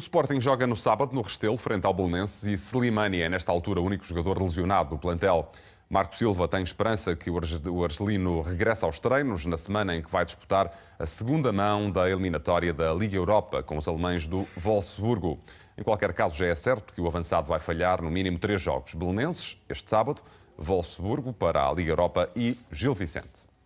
O Sporting joga no sábado no Restelo, frente ao Belenenses, e Slimani é, nesta altura, o único jogador lesionado do plantel. Marco Silva tem esperança que o argelino regresse aos treinos na semana em que vai disputar a segunda mão da eliminatória da Liga Europa com os alemães do Wolfsburgo. Em qualquer caso, já é certo que o avançado vai falhar no mínimo três jogos: Belenenses, este sábado, Wolfsburgo para a Liga Europa e Gil Vicente.